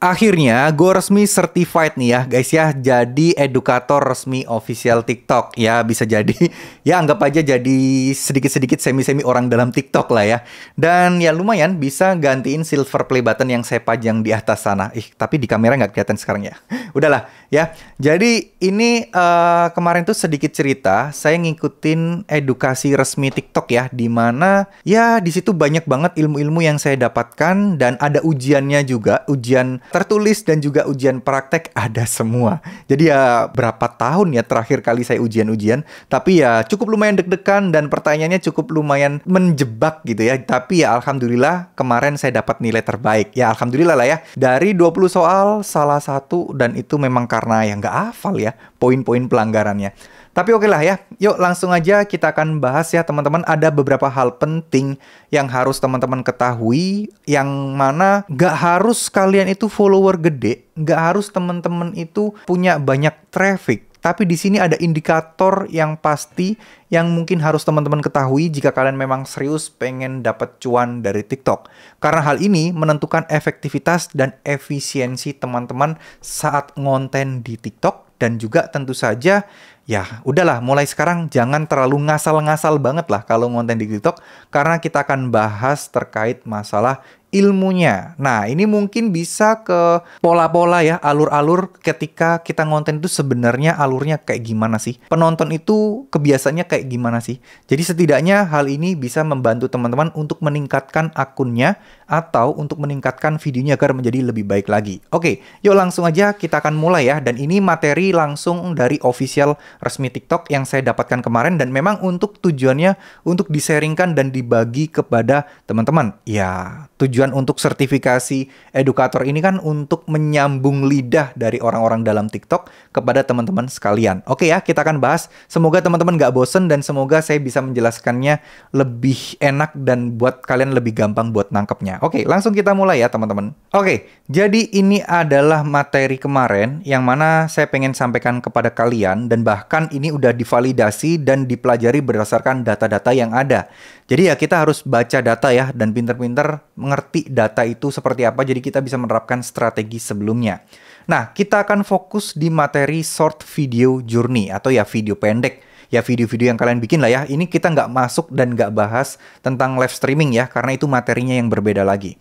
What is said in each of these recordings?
Akhirnya gue resmi certified nih ya guys ya Jadi edukator resmi official TikTok Ya bisa jadi ya anggap aja jadi sedikit-sedikit semi-semi orang dalam TikTok lah ya Dan ya lumayan bisa gantiin silver play button yang saya pajang di atas sana Ih tapi di kamera nggak kelihatan sekarang ya Udahlah ya Jadi ini uh, kemarin tuh sedikit cerita Saya ngikutin edukasi resmi TikTok ya di mana ya di situ banyak banget ilmu-ilmu yang saya dapatkan Dan ada ujiannya juga Ujian tertulis dan juga ujian praktek ada semua. Jadi ya berapa tahun ya terakhir kali saya ujian-ujian, tapi ya cukup lumayan deg-degan dan pertanyaannya cukup lumayan menjebak gitu ya. Tapi ya alhamdulillah kemarin saya dapat nilai terbaik. Ya alhamdulillah lah ya. Dari 20 soal salah satu dan itu memang karena yang nggak hafal ya poin-poin pelanggarannya. Tapi oke lah ya, yuk langsung aja kita akan bahas ya teman-teman. Ada beberapa hal penting yang harus teman-teman ketahui, yang mana gak harus kalian itu follower gede, gak harus teman-teman itu punya banyak traffic. Tapi di sini ada indikator yang pasti yang mungkin harus teman-teman ketahui jika kalian memang serius pengen dapat cuan dari TikTok. Karena hal ini menentukan efektivitas dan efisiensi teman-teman saat ngonten di TikTok dan juga tentu saja ya udahlah mulai sekarang jangan terlalu ngasal-ngasal banget lah kalau ngonten di TikTok karena kita akan bahas terkait masalah ilmunya. Nah, ini mungkin bisa ke pola-pola ya, alur-alur ketika kita ngonten itu sebenarnya alurnya kayak gimana sih? Penonton itu kebiasaannya kayak gimana sih? Jadi setidaknya hal ini bisa membantu teman-teman untuk meningkatkan akunnya atau untuk meningkatkan videonya agar menjadi lebih baik lagi. Oke, yuk langsung aja kita akan mulai ya. Dan ini materi langsung dari official resmi TikTok yang saya dapatkan kemarin dan memang untuk tujuannya untuk diseringkan dan dibagi kepada teman-teman. Ya, tujuan tujuan untuk sertifikasi edukator ini kan untuk menyambung lidah dari orang-orang dalam TikTok kepada teman-teman sekalian. Oke ya, kita akan bahas. Semoga teman-teman gak bosen dan semoga saya bisa menjelaskannya lebih enak dan buat kalian lebih gampang buat nangkepnya. Oke, langsung kita mulai ya teman-teman. Oke, jadi ini adalah materi kemarin yang mana saya pengen sampaikan kepada kalian dan bahkan ini udah divalidasi dan dipelajari berdasarkan data-data yang ada. Jadi ya kita harus baca data ya dan pinter-pinter mengerti data itu seperti apa, jadi kita bisa menerapkan strategi sebelumnya. Nah, kita akan fokus di materi short video journey atau ya video pendek. Ya video-video yang kalian bikin lah ya, ini kita nggak masuk dan nggak bahas tentang live streaming ya, karena itu materinya yang berbeda lagi.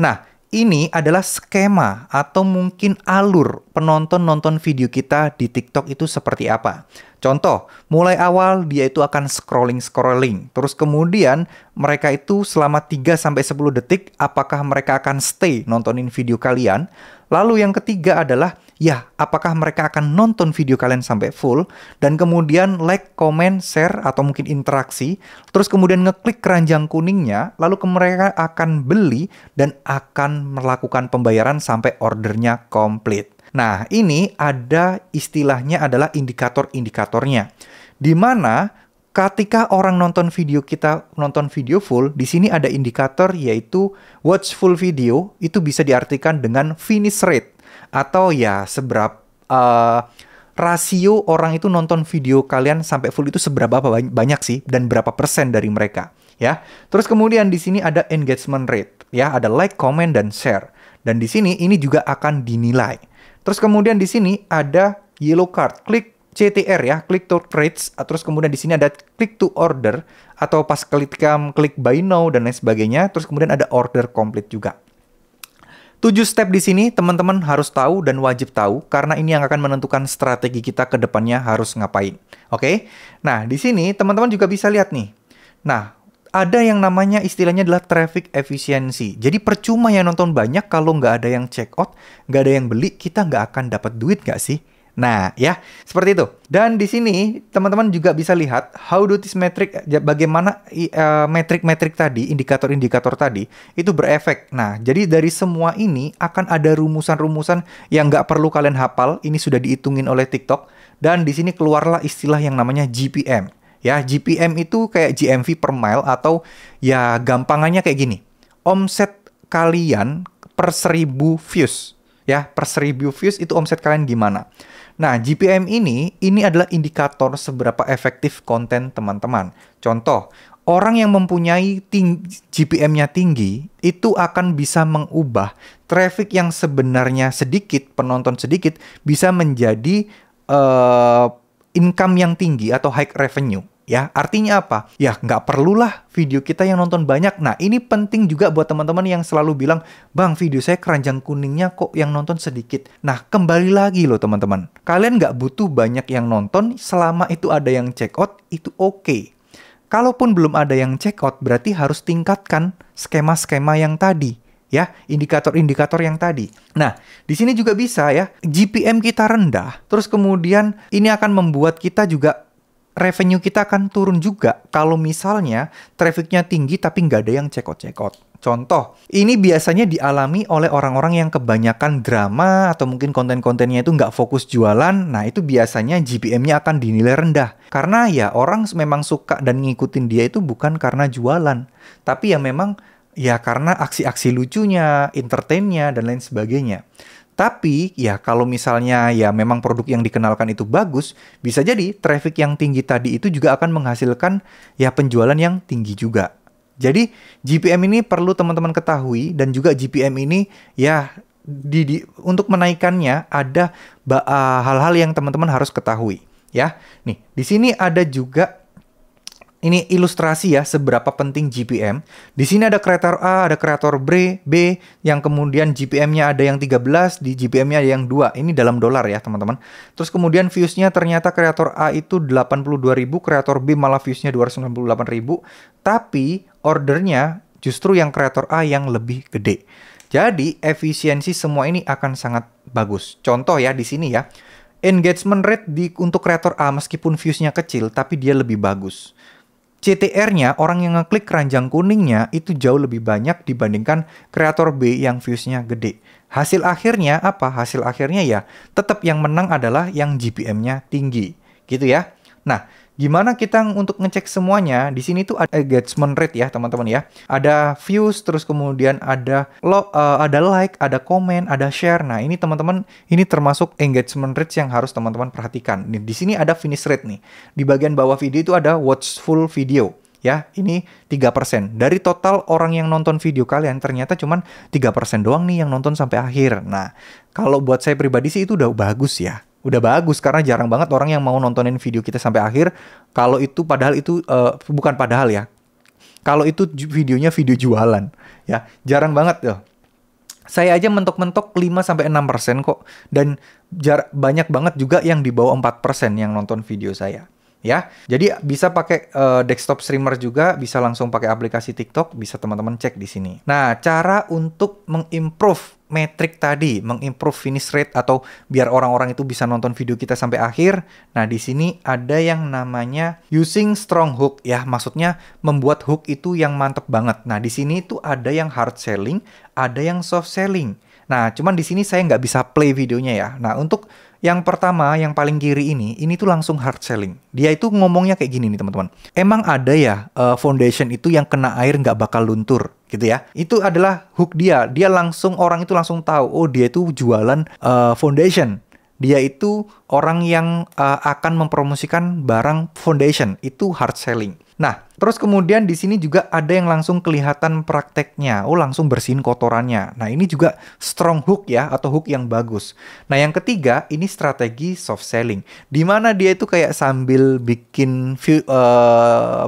Nah, ini adalah skema atau mungkin alur penonton nonton video kita di TikTok itu seperti apa. Contoh, mulai awal dia itu akan scrolling-scrolling, terus kemudian mereka itu selama 3 sampai 10 detik apakah mereka akan stay nontonin video kalian. Lalu yang ketiga adalah ya, apakah mereka akan nonton video kalian sampai full dan kemudian like, comment, share atau mungkin interaksi, terus kemudian ngeklik keranjang kuningnya, lalu ke mereka akan beli dan akan melakukan pembayaran sampai ordernya komplit. Nah, ini ada istilahnya adalah indikator-indikatornya. Di mana ketika orang nonton video kita nonton video full, di sini ada indikator yaitu watch full video itu bisa diartikan dengan finish rate atau ya seberapa uh, eh, rasio orang itu nonton video kalian sampai full itu seberapa banyak sih dan berapa persen dari mereka ya. Terus kemudian di sini ada engagement rate ya, ada like, comment dan share. Dan di sini ini juga akan dinilai. Terus kemudian di sini ada yellow card, klik CTR ya, click to rates, ah, terus kemudian di sini ada click to order atau pas klik klik buy now dan lain sebagainya, terus kemudian ada order complete juga. 7 step di sini teman-teman harus tahu dan wajib tahu karena ini yang akan menentukan strategi kita ke depannya harus ngapain. Oke. Okay? Nah, di sini teman-teman juga bisa lihat nih. Nah, ada yang namanya istilahnya adalah traffic efficiency. Jadi percuma yang nonton banyak kalau nggak ada yang check out, nggak ada yang beli, kita nggak akan dapat duit nggak sih? Nah, ya, seperti itu. Dan di sini teman-teman juga bisa lihat how do this metric bagaimana e, metric-metric uh, tadi, indikator-indikator tadi itu berefek. Nah, jadi dari semua ini akan ada rumusan-rumusan yang nggak perlu kalian hafal, ini sudah dihitungin oleh TikTok dan di sini keluarlah istilah yang namanya GPM. Ya, GPM itu kayak GMV per mile atau ya gampangannya kayak gini. Omset kalian per seribu views ya per seribu views itu omset kalian gimana. Nah, GPM ini ini adalah indikator seberapa efektif konten teman-teman. Contoh, orang yang mempunyai ting GPM-nya tinggi itu akan bisa mengubah traffic yang sebenarnya sedikit, penonton sedikit bisa menjadi uh, income yang tinggi atau high revenue ya. Artinya apa? Ya nggak perlulah video kita yang nonton banyak. Nah ini penting juga buat teman-teman yang selalu bilang, Bang video saya keranjang kuningnya kok yang nonton sedikit. Nah kembali lagi loh teman-teman. Kalian nggak butuh banyak yang nonton selama itu ada yang check out, itu oke. Okay. Kalaupun belum ada yang check out, berarti harus tingkatkan skema-skema yang tadi ya indikator-indikator yang tadi. Nah, di sini juga bisa ya GPM kita rendah, terus kemudian ini akan membuat kita juga revenue kita akan turun juga kalau misalnya trafficnya tinggi tapi nggak ada yang cekot-cekot. Contoh, ini biasanya dialami oleh orang-orang yang kebanyakan drama atau mungkin konten-kontennya itu nggak fokus jualan. Nah, itu biasanya GPM-nya akan dinilai rendah. Karena ya orang memang suka dan ngikutin dia itu bukan karena jualan. Tapi ya memang ya karena aksi-aksi lucunya, entertainnya, dan lain sebagainya. Tapi ya kalau misalnya ya memang produk yang dikenalkan itu bagus, bisa jadi traffic yang tinggi tadi itu juga akan menghasilkan ya penjualan yang tinggi juga. Jadi GPM ini perlu teman-teman ketahui dan juga GPM ini ya di, di untuk menaikannya ada ah, hal-hal uh, hal -hal yang teman-teman harus ketahui ya. Nih, di sini ada juga ini ilustrasi ya seberapa penting GPM. Di sini ada kreator A, ada kreator B, B yang kemudian GPM-nya ada yang 13, di GPM-nya ada yang 2. Ini dalam dolar ya, teman-teman. Terus kemudian views-nya ternyata kreator A itu 82.000, kreator B malah views-nya 298.000, tapi ordernya justru yang kreator A yang lebih gede. Jadi efisiensi semua ini akan sangat bagus. Contoh ya di sini ya. Engagement rate di untuk kreator A meskipun views-nya kecil tapi dia lebih bagus CTR-nya, orang yang ngeklik keranjang kuningnya itu jauh lebih banyak dibandingkan kreator B yang views-nya gede. Hasil akhirnya apa? Hasil akhirnya ya tetap yang menang adalah yang GPM-nya tinggi. Gitu ya. Nah, Gimana kita untuk ngecek semuanya? Di sini tuh ada engagement rate ya, teman-teman ya. Ada views, terus kemudian ada lo, uh, ada like, ada komen, ada share. Nah, ini teman-teman, ini termasuk engagement rate yang harus teman-teman perhatikan. Nih, di sini ada finish rate nih. Di bagian bawah video itu ada watch full video ya ini tiga persen dari total orang yang nonton video kalian ternyata cuman persen doang nih yang nonton sampai akhir nah kalau buat saya pribadi sih itu udah bagus ya udah bagus karena jarang banget orang yang mau nontonin video kita sampai akhir kalau itu padahal itu uh, bukan padahal ya kalau itu videonya video jualan ya jarang banget ya saya aja mentok-mentok 5 sampai 6% kok dan jar banyak banget juga yang di bawah 4% yang nonton video saya ya. Jadi bisa pakai uh, desktop streamer juga, bisa langsung pakai aplikasi TikTok, bisa teman-teman cek di sini. Nah, cara untuk mengimprove metrik tadi, mengimprove finish rate atau biar orang-orang itu bisa nonton video kita sampai akhir. Nah, di sini ada yang namanya using strong hook ya, maksudnya membuat hook itu yang mantep banget. Nah, di sini itu ada yang hard selling, ada yang soft selling. Nah, cuman di sini saya nggak bisa play videonya ya. Nah, untuk yang pertama, yang paling kiri ini, ini tuh langsung hard selling. Dia itu ngomongnya kayak gini nih teman-teman. Emang ada ya uh, foundation itu yang kena air nggak bakal luntur? gitu ya. Itu adalah hook dia. Dia langsung orang itu langsung tahu, oh dia itu jualan uh, foundation. Dia itu orang yang uh, akan mempromosikan barang foundation. Itu hard selling. Nah, terus kemudian di sini juga ada yang langsung kelihatan prakteknya. Oh, langsung bersihin kotorannya. Nah, ini juga strong hook ya, atau hook yang bagus. Nah, yang ketiga, ini strategi soft selling. di mana dia itu kayak sambil bikin eh,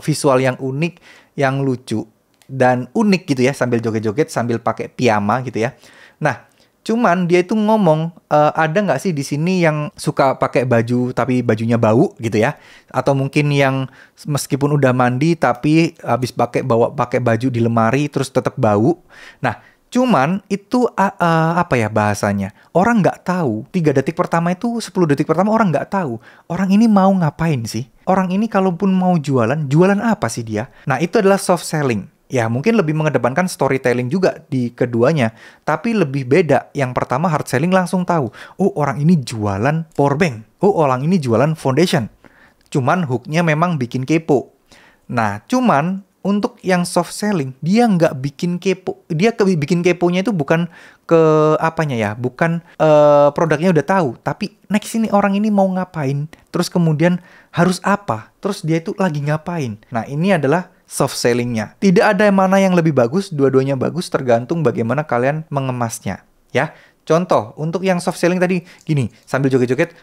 visual yang unik, yang lucu dan unik gitu ya sambil joget-joget sambil pakai piyama gitu ya. Nah, cuman dia itu ngomong e, ada nggak sih di sini yang suka pakai baju tapi bajunya bau gitu ya atau mungkin yang meskipun udah mandi tapi habis pakai bawa pakai baju di lemari terus tetap bau. Nah, Cuman itu uh, uh, apa ya bahasanya? Orang nggak tahu. Tiga detik pertama itu sepuluh detik pertama orang nggak tahu. Orang ini mau ngapain sih? Orang ini kalaupun mau jualan, jualan apa sih dia? Nah itu adalah soft selling ya mungkin lebih mengedepankan storytelling juga di keduanya tapi lebih beda yang pertama hard selling langsung tahu oh orang ini jualan power bank oh orang ini jualan foundation cuman hooknya memang bikin kepo nah cuman untuk yang soft selling dia nggak bikin kepo dia ke bikin keponya itu bukan ke apanya ya bukan uh, produknya udah tahu tapi next ini orang ini mau ngapain terus kemudian harus apa terus dia itu lagi ngapain nah ini adalah soft sellingnya. Tidak ada yang mana yang lebih bagus, dua-duanya bagus tergantung bagaimana kalian mengemasnya. Ya, contoh untuk yang soft selling tadi gini sambil joget-joget,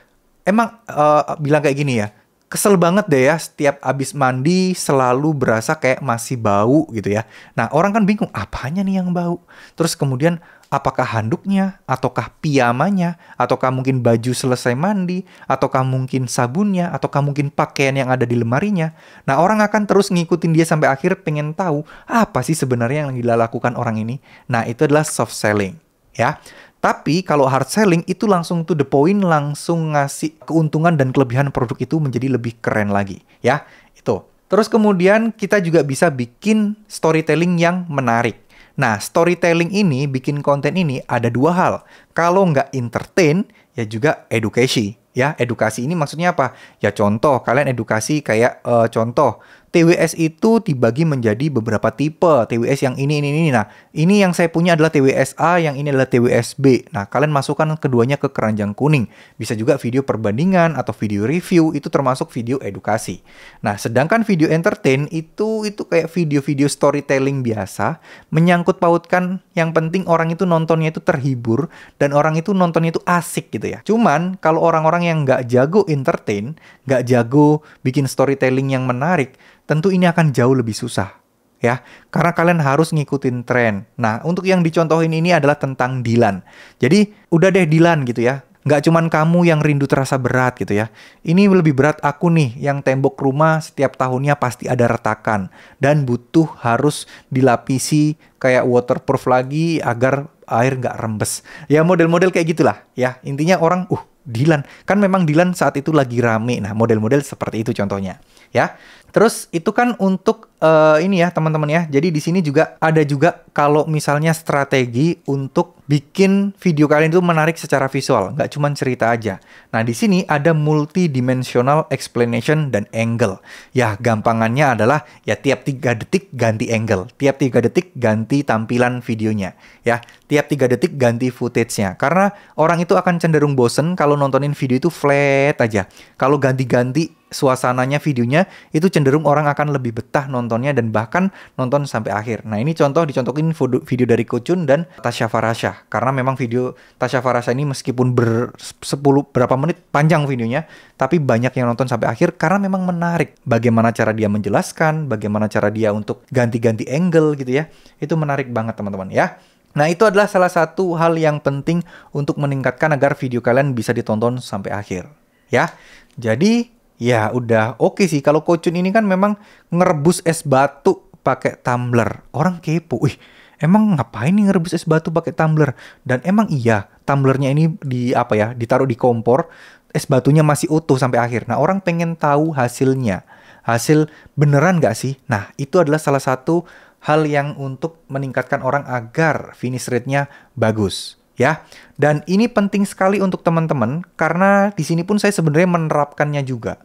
emang uh, bilang kayak gini ya, kesel banget deh ya setiap abis mandi selalu berasa kayak masih bau gitu ya. Nah orang kan bingung apanya nih yang bau. Terus kemudian apakah handuknya, ataukah piyamanya, ataukah mungkin baju selesai mandi, ataukah mungkin sabunnya, ataukah mungkin pakaian yang ada di lemarinya. Nah, orang akan terus ngikutin dia sampai akhir pengen tahu apa sih sebenarnya yang dilakukan orang ini. Nah, itu adalah soft selling, ya. Tapi kalau hard selling itu langsung to the point, langsung ngasih keuntungan dan kelebihan produk itu menjadi lebih keren lagi, ya. Itu. Terus kemudian kita juga bisa bikin storytelling yang menarik Nah, storytelling ini, bikin konten ini ada dua hal. Kalau nggak entertain, ya juga edukasi. Ya, edukasi ini maksudnya apa? Ya contoh, kalian edukasi kayak uh, contoh TWS itu dibagi menjadi beberapa tipe. TWS yang ini, ini, ini. Nah, ini yang saya punya adalah TWS A, yang ini adalah TWS B. Nah, kalian masukkan keduanya ke keranjang kuning. Bisa juga video perbandingan atau video review, itu termasuk video edukasi. Nah, sedangkan video entertain itu itu kayak video-video storytelling biasa, menyangkut pautkan yang penting orang itu nontonnya itu terhibur, dan orang itu nontonnya itu asik gitu ya. Cuman, kalau orang-orang yang nggak jago entertain, nggak jago bikin storytelling yang menarik, tentu ini akan jauh lebih susah ya karena kalian harus ngikutin tren. Nah, untuk yang dicontohin ini adalah tentang Dilan. Jadi, udah deh Dilan gitu ya. Nggak cuman kamu yang rindu terasa berat gitu ya. Ini lebih berat aku nih yang tembok rumah setiap tahunnya pasti ada retakan dan butuh harus dilapisi kayak waterproof lagi agar air nggak rembes. Ya model-model kayak gitulah ya. Intinya orang uh Dilan kan memang Dilan saat itu lagi rame. Nah, model-model seperti itu contohnya, ya. Terus itu kan untuk uh, ini ya teman-teman ya. Jadi di sini juga ada juga kalau misalnya strategi untuk bikin video kalian itu menarik secara visual, nggak cuma cerita aja. Nah di sini ada multidimensional explanation dan angle. Ya gampangannya adalah ya tiap tiga detik ganti angle, tiap tiga detik ganti tampilan videonya, ya tiap tiga detik ganti footage-nya. Karena orang itu akan cenderung bosen kalau nontonin video itu flat aja. Kalau ganti-ganti suasananya videonya itu cenderung orang akan lebih betah nontonnya dan bahkan nonton sampai akhir. Nah ini contoh dicontohin video dari Kucun dan Tasya Farasha. karena memang video Tasya Farasha ini meskipun ber 10 berapa menit panjang videonya tapi banyak yang nonton sampai akhir karena memang menarik bagaimana cara dia menjelaskan, bagaimana cara dia untuk ganti-ganti angle gitu ya. Itu menarik banget teman-teman ya. Nah, itu adalah salah satu hal yang penting untuk meningkatkan agar video kalian bisa ditonton sampai akhir. Ya, jadi ya udah oke okay sih kalau kocun ini kan memang ngerebus es batu pakai tumbler orang kepo Ih, emang ngapain nih ngerebus es batu pakai tumbler dan emang iya tumblernya ini di apa ya ditaruh di kompor es batunya masih utuh sampai akhir nah orang pengen tahu hasilnya hasil beneran gak sih nah itu adalah salah satu hal yang untuk meningkatkan orang agar finish rate-nya bagus ya. Dan ini penting sekali untuk teman-teman karena di sini pun saya sebenarnya menerapkannya juga.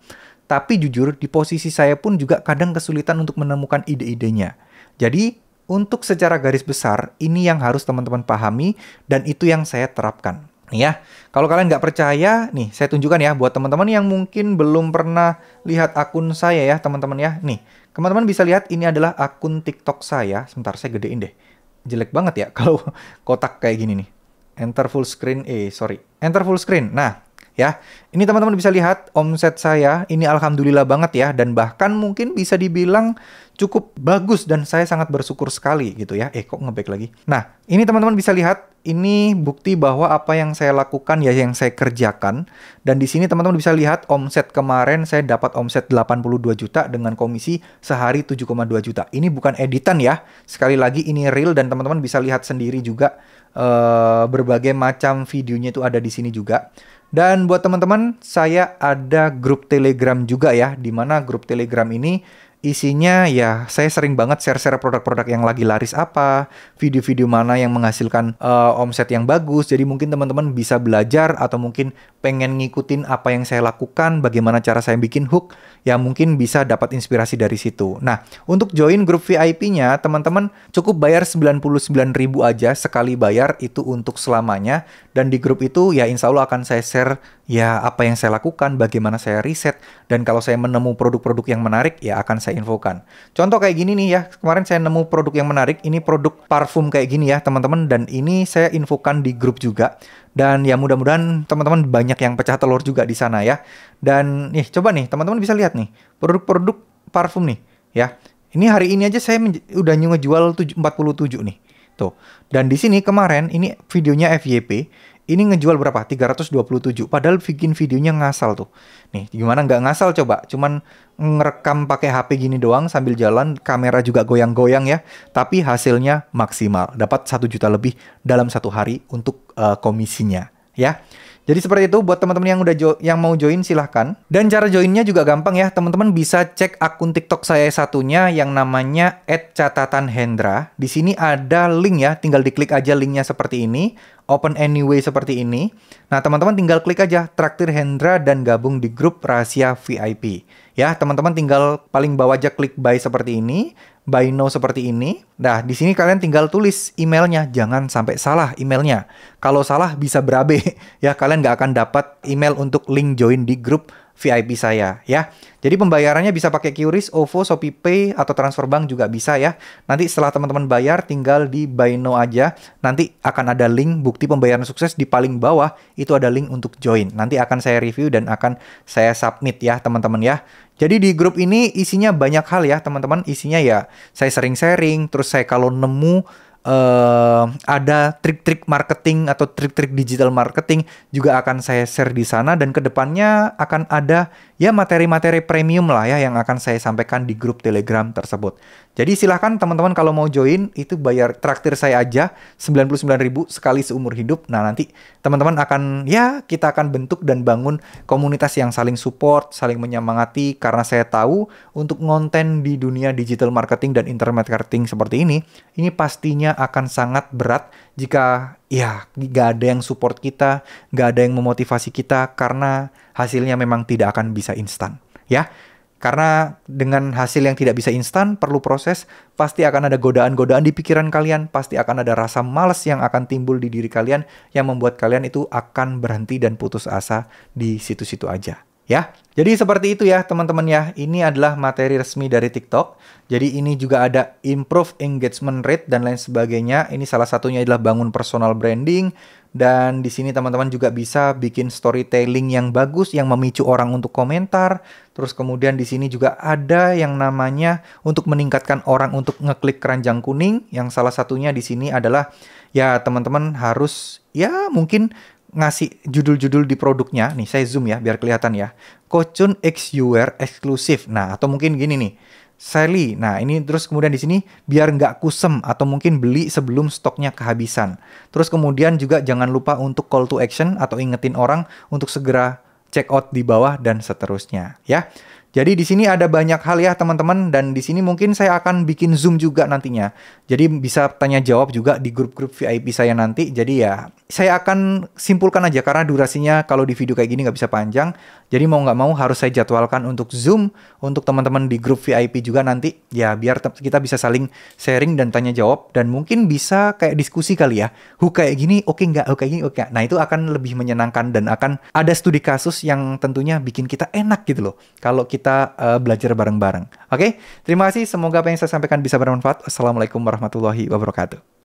Tapi jujur di posisi saya pun juga kadang kesulitan untuk menemukan ide-idenya. Jadi untuk secara garis besar ini yang harus teman-teman pahami dan itu yang saya terapkan. Nih ya, kalau kalian nggak percaya, nih saya tunjukkan ya buat teman-teman yang mungkin belum pernah lihat akun saya ya teman-teman ya. Nih, teman-teman bisa lihat ini adalah akun TikTok saya. Sebentar saya gedein deh. Jelek banget ya kalau kotak kayak gini nih. Enter full screen, eh sorry, enter full screen. Nah, ya. Ini teman-teman bisa lihat omset saya ini alhamdulillah banget ya dan bahkan mungkin bisa dibilang cukup bagus dan saya sangat bersyukur sekali gitu ya. Eh kok ngebek lagi. Nah, ini teman-teman bisa lihat ini bukti bahwa apa yang saya lakukan ya yang saya kerjakan dan di sini teman-teman bisa lihat omset kemarin saya dapat omset 82 juta dengan komisi sehari 7,2 juta. Ini bukan editan ya. Sekali lagi ini real dan teman-teman bisa lihat sendiri juga uh, berbagai macam videonya itu ada di sini juga. Dan buat teman-teman, saya ada grup Telegram juga ya, di mana grup Telegram ini Isinya ya saya sering banget share-share produk-produk yang lagi laris apa, video-video mana yang menghasilkan uh, omset yang bagus. Jadi mungkin teman-teman bisa belajar atau mungkin pengen ngikutin apa yang saya lakukan, bagaimana cara saya bikin hook, ya mungkin bisa dapat inspirasi dari situ. Nah, untuk join grup VIP-nya, teman-teman cukup bayar 99.000 aja sekali bayar itu untuk selamanya dan di grup itu ya insya Allah akan saya share ya apa yang saya lakukan, bagaimana saya riset dan kalau saya menemu produk-produk yang menarik ya akan saya infokan. Contoh kayak gini nih ya, kemarin saya nemu produk yang menarik, ini produk parfum kayak gini ya teman-teman, dan ini saya infokan di grup juga. Dan ya mudah-mudahan teman-teman banyak yang pecah telur juga di sana ya. Dan nih coba nih teman-teman bisa lihat nih, produk-produk parfum nih ya. Ini hari ini aja saya udah ngejual 47 nih. Tuh. Gitu. Dan di sini kemarin ini videonya FYP ini ngejual berapa? 327. Padahal bikin videonya ngasal tuh. Nih, gimana nggak ngasal coba? Cuman ngerekam pakai HP gini doang sambil jalan, kamera juga goyang-goyang ya. Tapi hasilnya maksimal, dapat satu juta lebih dalam satu hari untuk uh, komisinya ya. Jadi seperti itu buat teman-teman yang udah yang mau join silahkan. Dan cara joinnya juga gampang ya. Teman-teman bisa cek akun TikTok saya satunya yang namanya @catatanhendra. Di sini ada link ya, tinggal diklik aja linknya seperti ini, open anyway seperti ini. Nah, teman-teman tinggal klik aja traktir Hendra dan gabung di grup rahasia VIP. Ya, teman-teman tinggal paling bawah aja klik buy seperti ini by no seperti ini. Nah, di sini kalian tinggal tulis emailnya, jangan sampai salah emailnya. Kalau salah bisa berabe, ya kalian nggak akan dapat email untuk link join di grup VIP saya, ya. Jadi pembayarannya bisa pakai QRIS, OVO, ShopeePay, atau transfer bank juga bisa ya. Nanti setelah teman-teman bayar, tinggal di buy now aja. Nanti akan ada link bukti pembayaran sukses di paling bawah, itu ada link untuk join. Nanti akan saya review dan akan saya submit ya teman-teman ya. Jadi di grup ini isinya banyak hal ya teman-teman. Isinya ya saya sering sharing, terus saya kalau nemu uh, ada trik-trik marketing atau trik-trik digital marketing juga akan saya share di sana dan kedepannya akan ada ya materi-materi premium lah ya yang akan saya sampaikan di grup Telegram tersebut. Jadi silahkan teman-teman kalau mau join itu bayar traktir saya aja 99.000 sekali seumur hidup. Nah nanti teman-teman akan ya kita akan bentuk dan bangun komunitas yang saling support, saling menyemangati karena saya tahu untuk konten di dunia digital marketing dan internet marketing seperti ini, ini pastinya akan sangat berat jika ya nggak ada yang support kita, nggak ada yang memotivasi kita karena hasilnya memang tidak akan bisa instan ya. Karena dengan hasil yang tidak bisa instan, perlu proses, pasti akan ada godaan-godaan di pikiran kalian, pasti akan ada rasa males yang akan timbul di diri kalian yang membuat kalian itu akan berhenti dan putus asa di situ-situ aja. Ya, jadi seperti itu ya teman-teman ya. Ini adalah materi resmi dari TikTok. Jadi ini juga ada improve engagement rate dan lain sebagainya. Ini salah satunya adalah bangun personal branding, dan di sini teman-teman juga bisa bikin storytelling yang bagus yang memicu orang untuk komentar. Terus kemudian di sini juga ada yang namanya untuk meningkatkan orang untuk ngeklik keranjang kuning. Yang salah satunya di sini adalah ya teman-teman harus ya mungkin ngasih judul-judul di produknya. Nih saya zoom ya biar kelihatan ya. Kocun X eksklusif. Nah, atau mungkin gini nih Sally. Nah, ini terus kemudian di sini biar nggak kusem atau mungkin beli sebelum stoknya kehabisan. Terus kemudian juga jangan lupa untuk call to action atau ingetin orang untuk segera check out di bawah dan seterusnya ya. Jadi di sini ada banyak hal ya teman-teman dan di sini mungkin saya akan bikin Zoom juga nantinya. Jadi bisa tanya jawab juga di grup-grup VIP saya nanti. Jadi ya saya akan simpulkan aja karena durasinya kalau di video kayak gini nggak bisa panjang. Jadi mau nggak mau harus saya jadwalkan untuk Zoom untuk teman-teman di grup VIP juga nanti. Ya biar kita bisa saling sharing dan tanya jawab dan mungkin bisa kayak diskusi kali ya. Hu kayak gini oke okay nggak, oke kayak gini oke. Okay. Nah itu akan lebih menyenangkan dan akan ada studi kasus yang tentunya bikin kita enak gitu loh. Kalau kita kita uh, belajar bareng-bareng. Oke, okay? terima kasih. Semoga apa yang saya sampaikan bisa bermanfaat. Assalamualaikum warahmatullahi wabarakatuh.